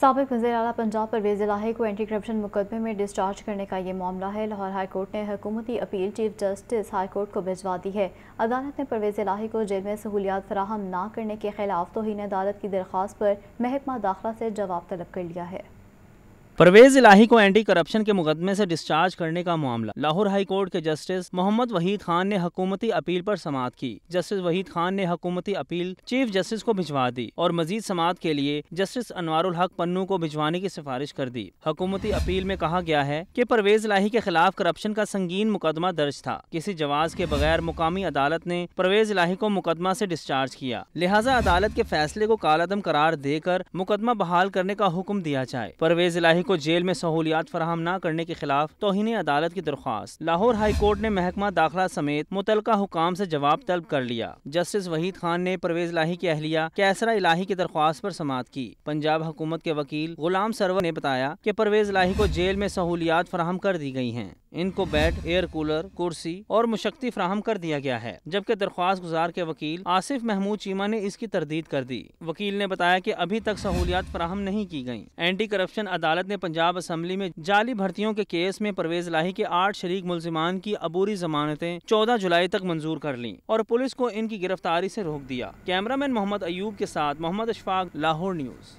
सबक वजी अला पंजाब परवेज़ इलाहे को एंटी करप्शन मुकदमे में डिस्चार्ज करने का ये मामला है लाहौर हाईकोर्ट ने हुकूमती अपील चीफ जस्टिस हाईकोर्ट को भिजवा दी है अदालत ने परवेज़ इलाहे को जेल में सहूलियात फराहम ना करने के खिलाफ तोहन अदालत की दरख्वास्त पर महकमा दाखिला से जवाब तलब कर लिया है परवेज इलाही को एंटी करप्शन के मुकदमे से डिस्चार्ज करने का मामला लाहौर हाई कोर्ट के जस्टिस मोहम्मद वहीद खान ने हकूमती अपील पर समात की जस्टिस वहीद खान ने हकूमती अपील चीफ जस्टिस को भिजवा दी और मजीद समात के लिए जस्टिस अनवारुल हक पन्नू को भिजवाने की सिफारिश कर दी हुकूमती अपील में कहा गया है की परवेज इलाही के खिलाफ करप्शन का संगीन मुकदमा दर्ज था किसी जवाब के बगैर मुकामी अदालत ने परवेज इलाही को मुकदमा ऐसी डिस्चार्ज किया लिहाजा अदालत के फैसले को कालादम करार देकर मुकदमा बहाल करने का हुक्म दिया जाए परवेज इलाही को जेल में सहूलियात फराहम न करने के खिलाफ तोहन अदालत की दरख्वास्त लाहौर हाई कोर्ट ने महकमा दाखिला समेत मुतल हुकाम ऐसी जवाब तलब कर लिया जस्टिस वहीद खान ने परवेज लाही की अहलिया कैसरा इलाही की दरख्वास्त आरोप समाप्त की पंजाब हुकूमत के वकील गुलाम सरवर ने बताया की परवेज लाही को जेल में सहूलियात फराहम कर दी गयी है इनको बेड एयर कूलर कुर्सी और मुशक्ति फ्राहम कर दिया गया है जबकि दरख्वास्त गुजार के वकील आसिफ महमूद चीमा ने इसकी तरदीद कर दी वकील ने बताया कि अभी तक सहूलियात फ्राहम नहीं की गयी एंटी करप्शन अदालत ने पंजाब असम्बली में जाली भर्तियों के केस में परवेज लाही के आठ शरीक मुलजमान की अबूरी जमानतें चौदह जुलाई तक मंजूर कर ली और पुलिस को इनकी गिरफ्तारी से रोक दिया कैमरामैन मोहम्मद अयूब के साथ मोहम्मद अशफाक लाहौर न्यूज़